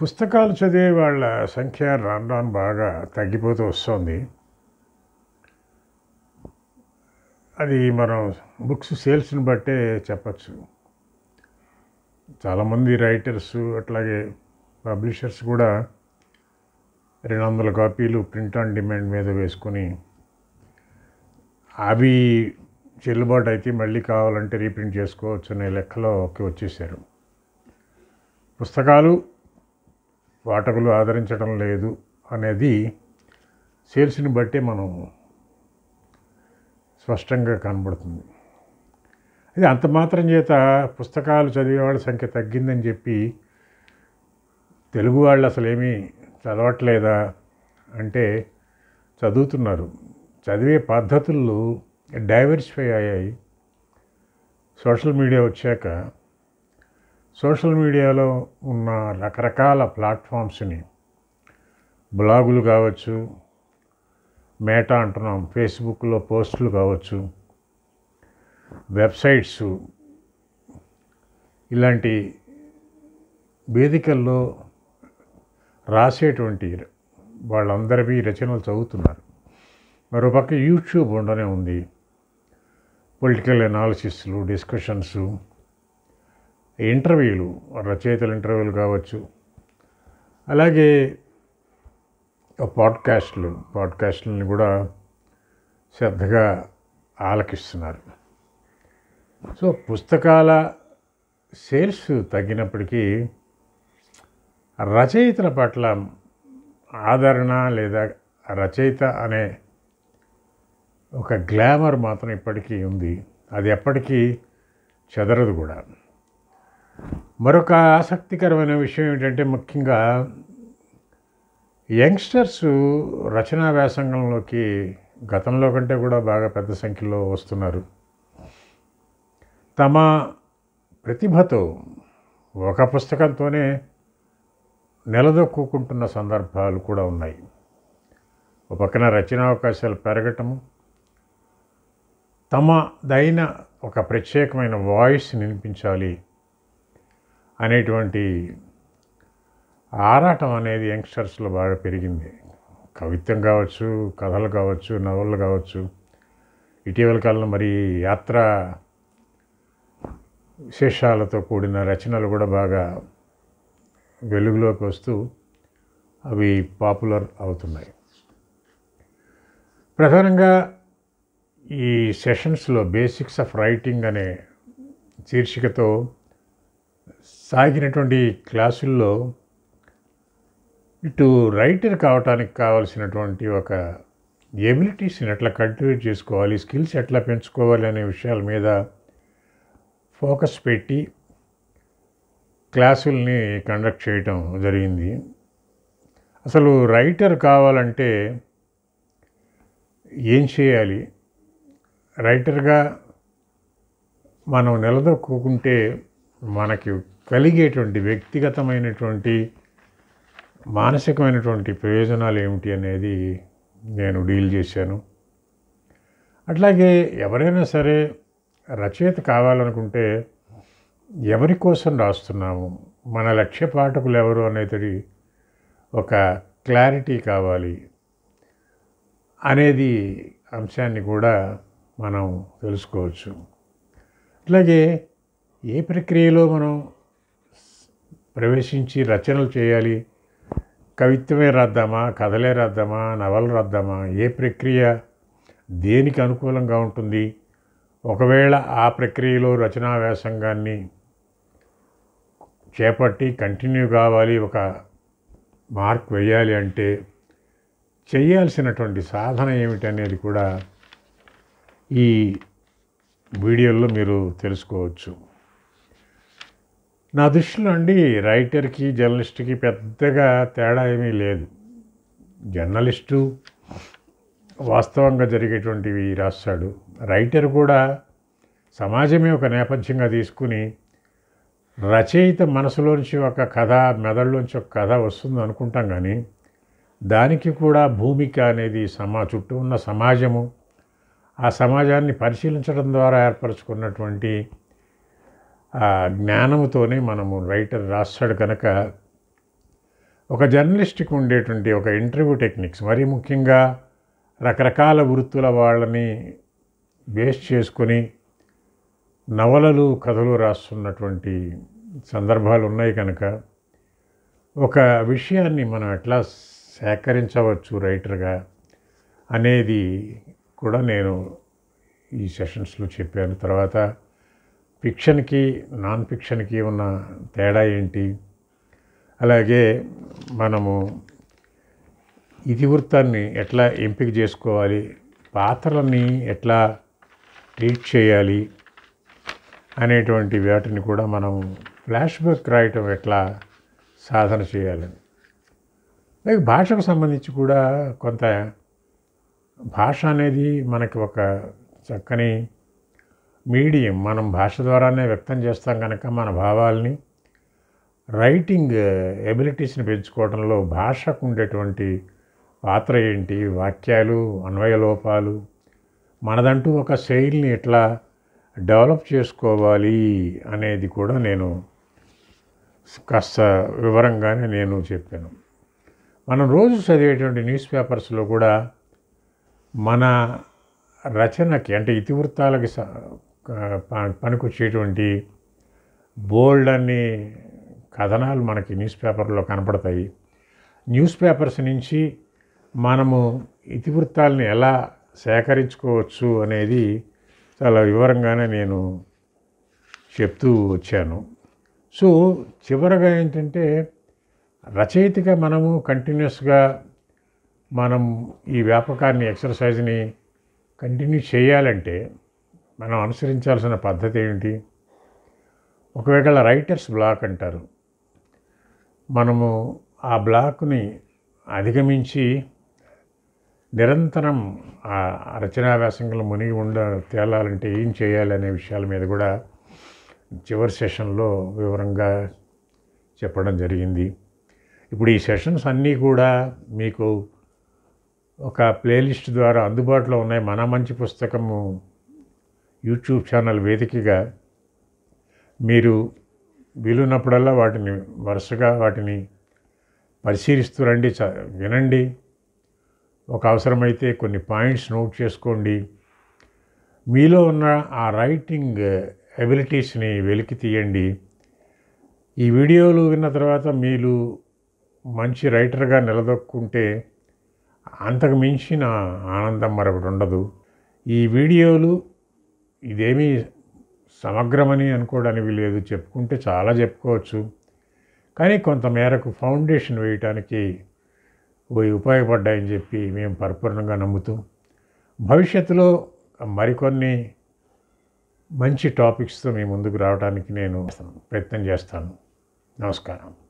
పుస్తకాలు చదివే వాళ్ళ సంఖ్య రాన్ రాన్ బాగా తగ్గిపోతూ వస్తుంది అది మనం బుక్స్ సేల్స్ని బట్టే చెప్పచ్చు చాలామంది రైటర్స్ అట్లాగే పబ్లిషర్స్ కూడా రెండు వందల కాపీలు ప్రింట్ ఆన్ డిమాండ్ మీద వేసుకొని అవి చెల్లుబాటు అయితే మళ్ళీ కావాలంటే రీప్రింట్ చేసుకోవచ్చు అనే లెక్కలోకి వచ్చేసారు పుస్తకాలు వాటకులు ఆదరించడం లేదు అనేది సేల్స్ని బట్టి మనం స్పష్టంగా కనబడుతుంది అది అంత మాత్రం చేత పుస్తకాలు చదివేవాళ్ళ సంఖ్య తగ్గిందని చెప్పి తెలుగు వాళ్ళు అసలు ఏమీ చదవట్లేదా అంటే చదువుతున్నారు చదివే పద్ధతుల్లో డైవర్సిఫై అయ్యాయి సోషల్ మీడియా వచ్చాక సోషల్ మీడియాలో ఉన్న రకరకాల ప్లాట్ఫామ్స్ని బ్లాగులు కావచ్చు మేటా అంటున్నాం ఫేస్బుక్లో పోస్టులు కావచ్చు వెబ్సైట్స్ ఇలాంటి వేదికల్లో రాసేటువంటి వాళ్ళందరివి రచనలు చదువుతున్నారు మరోపక్క యూట్యూబ్ ఉండనే ఉంది పొలిటికల్ ఎనాలిసిస్లు డిస్కషన్సు ఇంటర్వ్యూలు రచయితల ఇంటర్వ్యూలు కావచ్చు అలాగే పాడ్కాస్ట్లు పాడ్కాస్ట్లని కూడా శ్రద్ధగా ఆలకిస్తున్నారు సో పుస్తకాల సేల్స్ తగ్గినప్పటికీ రచయితల పట్ల ఆదరణ లేదా రచయిత అనే ఒక గ్లామర్ మాత్రం ఇప్పటికీ ఉంది అది ఎప్పటికీ చెదరదు కూడా మరొక ఆసక్తికరమైన విషయం ఏమిటంటే ముఖ్యంగా యంగ్స్టర్స్ రచనా వ్యాసంగంలోకి గతంలో కంటే కూడా బాగా పెద్ద సంఖ్యలో వస్తున్నారు తమ ప్రతిభతో ఒక పుస్తకంతోనే నిలదొక్కుంటున్న సందర్భాలు కూడా ఉన్నాయి ఒక పక్కన రచనా అవకాశాలు పెరగటము తమదైన ఒక ప్రత్యేకమైన వాయిస్ వినిపించాలి అనేటువంటి ఆరాటం అనేది యంగ్స్టర్స్లో బాగా పెరిగింది కవిత్వం కావచ్చు కథలు కావచ్చు నవళ్ళు కావచ్చు ఇటీవల కాలంలో మరి యాత్ర విశేషాలతో కూడిన రచనలు కూడా బాగా వెలుగులోకి వస్తూ అవి పాపులర్ అవుతున్నాయి ప్రధానంగా ఈ సెషన్స్లో బేసిక్స్ ఆఫ్ రైటింగ్ అనే శీర్షికతో సాగినటువంటి క్లాసుల్లో ఇటు రైటర్ కావటానికి కావాల్సినటువంటి ఒక ఎబిలిటీస్ని ఎట్లా కల్టివేట్ చేసుకోవాలి స్కిల్స్ ఎట్లా పెంచుకోవాలి అనే విషయాల మీద ఫోకస్ పెట్టి క్లాసుల్ని కండక్ట్ చేయటం జరిగింది అసలు రైటర్ కావాలంటే ఏం చేయాలి రైటర్గా మనం నిలదొక్కుంటే మనకి కలిగేటువంటి వ్యక్తిగతమైనటువంటి మానసికమైనటువంటి ప్రయోజనాలు ఏమిటి అనేది నేను డీల్ చేశాను అట్లాగే ఎవరైనా సరే రచయిత కావాలనుకుంటే ఎవరి కోసం రాస్తున్నాము మన లక్ష్య పాఠకులు ఎవరు అనేది ఒక క్లారిటీ కావాలి అనేది అంశాన్ని కూడా మనం తెలుసుకోవచ్చు అట్లాగే ఏ ప్రక్రియలో మనం ప్రవేశించి రచనలు చేయాలి కవిత్వమే రాద్దామా కథలే రాద్దామా నవలు రాద్దామా ఏ ప్రక్రియ దేనికి అనుకూలంగా ఉంటుంది ఒకవేళ ఆ ప్రక్రియలో రచనా వ్యాసంగాన్ని చేపట్టి కంటిన్యూ కావాలి ఒక మార్క్ వేయాలి అంటే చేయాల్సినటువంటి సాధన ఏమిటనేది కూడా ఈ వీడియోలో మీరు తెలుసుకోవచ్చు నా దృష్టిలో అండి రైటర్కి జర్నలిస్ట్కి పెద్దగా తేడా ఏమీ లేదు జర్నలిస్టు వాస్తవంగా జరిగేటువంటివి రాస్తాడు రైటర్ కూడా సమాజమే ఒక నేపథ్యంగా తీసుకుని రచయిత మనసులోంచి ఒక కథ మెదడులోంచి ఒక కథ వస్తుంది అనుకుంటాం కానీ దానికి కూడా భూమిక అనేది సమా చుట్టూ ఉన్న సమాజము ఆ సమాజాన్ని పరిశీలించడం ద్వారా ఏర్పరచుకున్నటువంటి ఆ జ్ఞానంతోనే మనము రైటర్ రాస్తాడు కనుక ఒక జర్నలిస్ట్కి ఉండేటువంటి ఒక ఇంటర్వ్యూ టెక్నిక్స్ మరీ ముఖ్యంగా రకరకాల వృత్తుల వాళ్ళని బేస్ చేసుకొని నవలలు కథలు రాస్తున్నటువంటి సందర్భాలు ఉన్నాయి కనుక ఒక విషయాన్ని మనం ఎట్లా సేకరించవచ్చు రైటర్గా అనేది కూడా నేను ఈ సెషన్స్లో చెప్పాను తర్వాత ఫిక్షన్కి నాన్ ఫిక్షన్కి ఉన్న తేడా ఏంటి అలాగే మనము ఇతివృత్తాన్ని ఎట్లా ఎంపిక చేసుకోవాలి పాత్రలని ఎట్లా ట్రీట్ చేయాలి అనేటువంటి వాటిని కూడా మనం ఫ్లాష్ బ్యాక్ రాయటం ఎట్లా సాధన చేయాలని అలాగే భాషకు సంబంధించి కూడా కొంత భాష అనేది మనకి ఒక చక్కని మీడియం మనం భాష ద్వారానే వ్యక్తం చేస్తాం కనుక మన భావాల్ని రైటింగ్ ఎబిలిటీస్ని పెంచుకోవడంలో భాషకు ఉండేటువంటి పాత్ర ఏంటి వాక్యాలు అన్వయలోపాలు మనదంటూ ఒక శైలిని ఎట్లా డెవలప్ చేసుకోవాలి అనేది కూడా నేను కాస్త వివరంగానే నేను చెప్పాను మనం రోజు చదివేటువంటి న్యూస్ పేపర్స్లో కూడా మన రచనకి అంటే ఇతివృత్తాలకి పనికొచ్చేటువంటి బోల్డ్ అన్ని కథనాలు మనకి న్యూస్ పేపర్లో కనపడతాయి న్యూస్ పేపర్స్ నుంచి మనము ఇతివృత్తాలని ఎలా సేకరించుకోవచ్చు అనేది చాలా వివరంగానే నేను చెప్తూ వచ్చాను సో చివరగా ఏంటంటే రచయితగా మనము కంటిన్యూస్గా మనం ఈ వ్యాపకాన్ని ఎక్సర్సైజ్ని కంటిన్యూ చేయాలంటే మనం అనుసరించాల్సిన పద్ధతి ఏమిటి ఒకవేళ రైటర్స్ బ్లాక్ అంటారు మనము ఆ బ్లాక్ని అధిగమించి నిరంతరం ఆ రచనా వ్యాసంగంలో మునిగి ఉండ తేలాలంటే ఏం చేయాలి అనే విషయాల మీద కూడా చివరి సెషన్లో వివరంగా చెప్పడం జరిగింది ఇప్పుడు ఈ సెషన్స్ అన్నీ కూడా మీకు ఒక ప్లేలిస్ట్ ద్వారా అందుబాటులో ఉన్నాయి మన మంచి పుస్తకము యూట్యూబ్ ఛానల్ వేదికగా మీరు వీలున్నప్పుడల్లా వాటిని వరుసగా వాటిని పరిశీలిస్తూ రండి వినండి ఒక అవసరమైతే కొన్ని పాయింట్స్ నోట్ చేసుకోండి మీలో ఉన్న ఆ రైటింగ్ ఎబిలిటీస్ని వెలికి తీయండి ఈ వీడియోలు విన్న తర్వాత మీరు మంచి రైటర్గా నిలదొక్కుంటే అంతకు మించిన ఆనందం మరొకటి ఉండదు ఈ వీడియోలు ఇదేమీ సమగ్రమని అనుకోవడానికి లేదు చెప్పుకుంటే చాలా చెప్పుకోవచ్చు కానీ కొంతమేరకు ఫౌండేషన్ వేయటానికి పోయి ఉపయోగపడ్డాయని చెప్పి మేము పరిపూర్ణంగా నమ్ముతూ భవిష్యత్తులో మరికొన్ని మంచి టాపిక్స్తో మీ ముందుకు రావడానికి నేను ప్రయత్నం చేస్తాను నమస్కారం